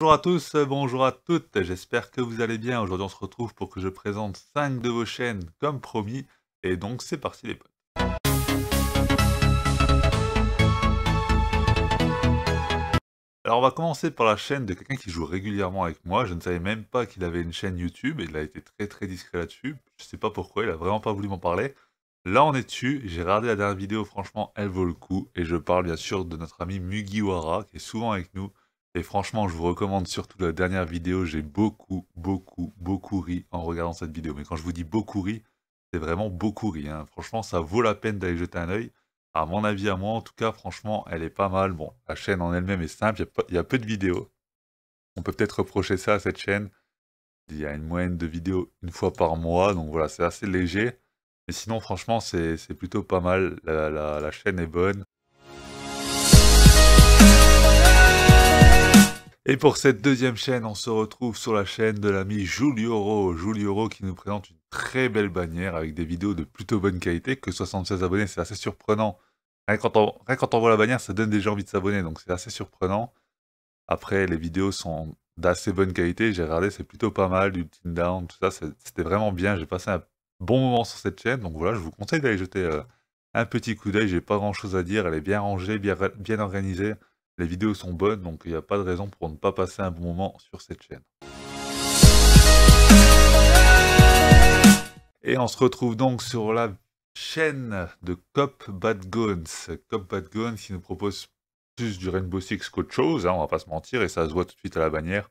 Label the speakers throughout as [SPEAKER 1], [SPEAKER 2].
[SPEAKER 1] Bonjour à tous, euh, bonjour à toutes, j'espère que vous allez bien. Aujourd'hui on se retrouve pour que je présente 5 de vos chaînes comme promis. Et donc c'est parti les potes. Alors on va commencer par la chaîne de quelqu'un qui joue régulièrement avec moi. Je ne savais même pas qu'il avait une chaîne YouTube et il a été très très discret là-dessus. Je ne sais pas pourquoi, il a vraiment pas voulu m'en parler. Là on est dessus, j'ai regardé la dernière vidéo, franchement elle vaut le coup. Et je parle bien sûr de notre ami Mugiwara qui est souvent avec nous et franchement, je vous recommande surtout la dernière vidéo. J'ai beaucoup, beaucoup, beaucoup ri en regardant cette vidéo. Mais quand je vous dis beaucoup ri, c'est vraiment beaucoup ri. Hein. Franchement, ça vaut la peine d'aller jeter un œil. À mon avis, à moi, en tout cas, franchement, elle est pas mal. Bon, la chaîne en elle-même est simple. Il y, a peu de vidéos. On peut peut-être reprocher ça à cette chaîne. Il y a une moyenne de vidéos une fois par mois. Donc voilà, c'est assez léger. Mais sinon, franchement, c'est plutôt pas mal. la chaîne est bonne. Et pour cette deuxième chaîne, on se retrouve sur la chaîne de l'ami Julioro. Julioro qui nous présente une très belle bannière avec des vidéos de plutôt bonne qualité, que 76 abonnés, c'est assez surprenant. Rien quand, on, voit la bannière, ça donne déjà envie de s'abonner, donc c'est assez surprenant. Après, les vidéos sont d'assez bonne qualité, j'ai regardé, c'est plutôt pas mal, du tin down, tout ça, c'était vraiment bien, j'ai passé un bon moment sur cette chaîne, donc voilà, je vous conseille d'aller jeter euh, un petit coup d'œil, j'ai pas grand chose à dire, elle est bien rangée, bien organisée, les vidéos sont bonnes, donc il n'y a pas de raison pour ne pas passer un bon moment sur cette chaîne. Et on se retrouve donc sur la chaîne de Cop Bad Guns. Cop Bad Guns qui nous propose plus du Rainbow Six qu'autre chose, hein, on va pas se mentir, et ça se voit tout de suite à la bannière.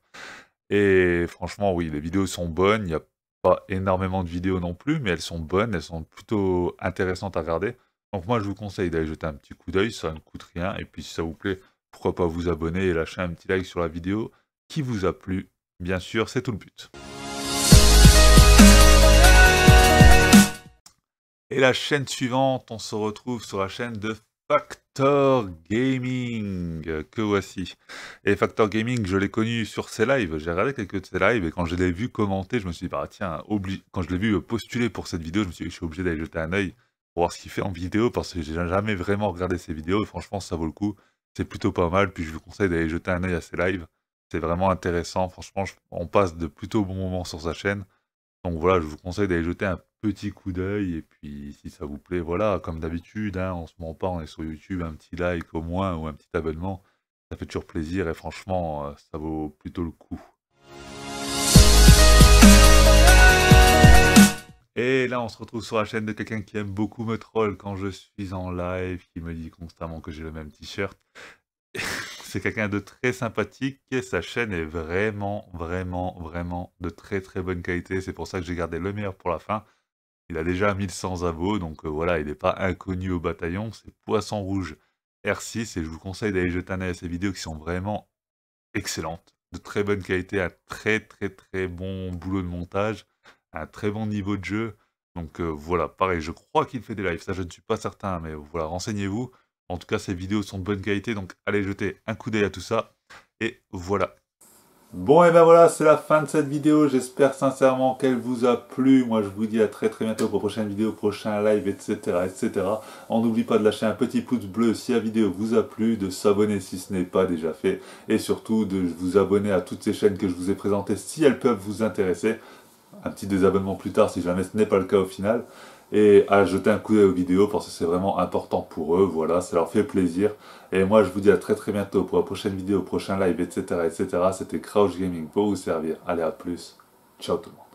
[SPEAKER 1] Et franchement, oui, les vidéos sont bonnes, il n'y a pas énormément de vidéos non plus, mais elles sont bonnes, elles sont plutôt intéressantes à regarder. Donc moi, je vous conseille d'aller jeter un petit coup d'œil, ça ne coûte rien, et puis si ça vous plaît, pourquoi pas vous abonner et lâcher un petit like sur la vidéo qui vous a plu. Bien sûr, c'est tout le but. Et la chaîne suivante, on se retrouve sur la chaîne de Factor Gaming, que voici. Et Factor Gaming, je l'ai connu sur ses lives, j'ai regardé quelques de ses lives, et quand je l'ai vu commenter, je me suis dit, bah tiens, quand je l'ai vu postuler pour cette vidéo, je me suis dit, je suis obligé d'aller jeter un œil pour voir ce qu'il fait en vidéo, parce que j'ai jamais vraiment regardé ses vidéos, franchement, ça vaut le coup c'est plutôt pas mal. Puis je vous conseille d'aller jeter un œil à ses lives. C'est vraiment intéressant. Franchement, on passe de plutôt bons moments sur sa chaîne. Donc voilà, je vous conseille d'aller jeter un petit coup d'œil. Et puis si ça vous plaît, voilà, comme d'habitude, hein, on se ment pas, on est sur YouTube, un petit like au moins ou un petit abonnement. Ça fait toujours plaisir et franchement, euh, ça vaut plutôt le coup. là, on se retrouve sur la chaîne de quelqu'un qui aime beaucoup me troll quand je suis en live, qui me dit constamment que j'ai le même t-shirt. C'est quelqu'un de très sympathique sa chaîne est vraiment, vraiment, vraiment de très très bonne qualité. C'est pour ça que j'ai gardé le meilleur pour la fin. Il a déjà 1100 abos, donc euh, voilà, il n'est pas inconnu au bataillon. C'est Poisson Rouge R6 et je vous conseille d'aller jeter un œil à ces vidéos qui sont vraiment excellentes de très bonne qualité, un très très très bon boulot de montage, un très bon niveau de jeu. Donc euh, voilà, pareil, je crois qu'il fait des lives, ça je ne suis pas certain, mais voilà, renseignez-vous. En tout cas, ces vidéos sont de bonne qualité, donc allez jeter un coup d'œil à tout ça. Et voilà. Bon, et ben voilà, c'est la fin de cette vidéo. J'espère sincèrement qu'elle vous a plu. Moi, je vous dis à très très bientôt pour prochaine vidéo, prochain live, etc. etc. On n'oublie pas de lâcher un petit pouce bleu si la vidéo vous a plu, de s'abonner si ce n'est pas déjà fait, et surtout de vous abonner à toutes ces chaînes que je vous ai présentées si elles peuvent vous intéresser un petit désabonnement plus tard si jamais ce n'est pas le cas au final, et à jeter un coup d'œil aux vidéos parce que c'est vraiment important pour eux, voilà, ça leur fait plaisir. Et moi je vous dis à très très bientôt pour la prochaine vidéo, prochain live, etc. etc. C'était Crouch Gaming pour vous servir. Allez à plus, ciao tout le monde.